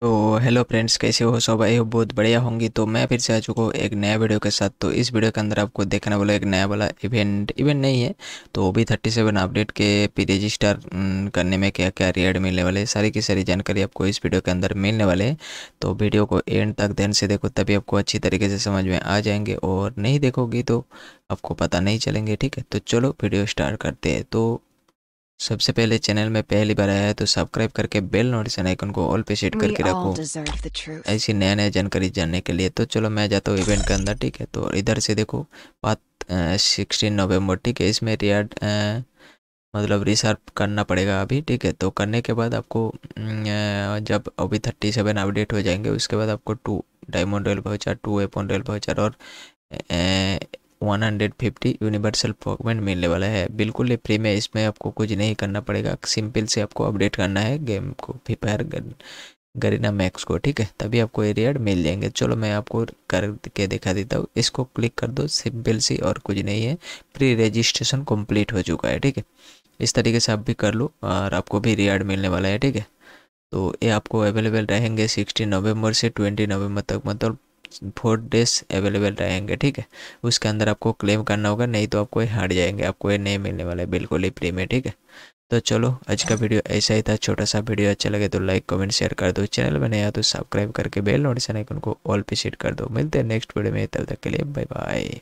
तो hello friends कैसे हो सब आई हो बहुत बढ़िया होंगी तो मैं फिर से आ चुका हूँ एक नया वीडियो के साथ तो इस वीडियो के अंदर आपको देखने वाला एक नया वाला इवेंट इवेंट नहीं है तो वो भी थर्टी सेवन अपडेट के पी रजिस्टर करने में क्या क्या रेड मिलने वाले सारी की सारी जानकारी आपको इस वीडियो के अंदर मिलने वाले तो वीडियो को एंड तक ध्यान से देखो तभी आपको अच्छी तरीके से समझ में आ जाएंगे और नहीं देखोगी तो आपको पता नहीं चलेंगे ठीक है तो चलो वीडियो स्टार्ट करते हैं तो सबसे पहले चैनल में पहली बार आया है तो सब्सक्राइब करके बेल नोटिफिकेशन आइकन को ऑल पे सेट करके रखो ऐसी नया नया जानकारी जानने के लिए तो चलो मैं जाता हूँ इवेंट के अंदर ठीक है तो इधर से देखो बात सिक्सटीन नवम्बर ठीक है इसमें रियाड मतलब रिसर्व करना पड़ेगा अभी ठीक है तो करने के बाद आपको जब अभी थर्टी सेवन अपडेट हो जाएंगे उसके बाद आपको two diamond royal voucher two एपन रॉयल भाउचर और 150 यूनिवर्सल फॉर्मेट मिलने वाला है बिल्कुल फ्री में इसमें आपको कुछ नहीं करना पड़ेगा सिंपल से आपको अपडेट करना है गेम को फ्री फायर गरीना मैक्स को ठीक है तभी आपको ये रेड मिल जाएंगे चलो मैं आपको करके दिखा देता हूँ इसको क्लिक कर दो सिंपल सी और कुछ नहीं है प्री रजिस्ट्रेशन कम्प्लीट हो चुका है ठीक है इस तरीके से आप भी कर लो और आपको भी रेड मिलने वाला है ठीक है तो ये आपको अवेलेबल रहेंगे सिक्सटीन नवंबर से ट्वेंटी नवंबर तक मतलब फोर डेज अवेलेबल रहेंगे ठीक है उसके अंदर आपको क्लेम करना होगा नहीं तो आपको ये हट जाएंगे आपको ये नहीं मिलने वाला है बिल्कुल ही फ्री में ठीक है तो चलो आज का वीडियो ऐसा ही था छोटा सा वीडियो अच्छा लगे तो लाइक कमेंट शेयर कर दो चैनल में नया तो सब्सक्राइब करके बेल नोटिफिकेशन आइकन को ऑल पे सेट कर दो मिलते हैं नेक्स्ट वीडियो में तब तक के लिए बाय बाय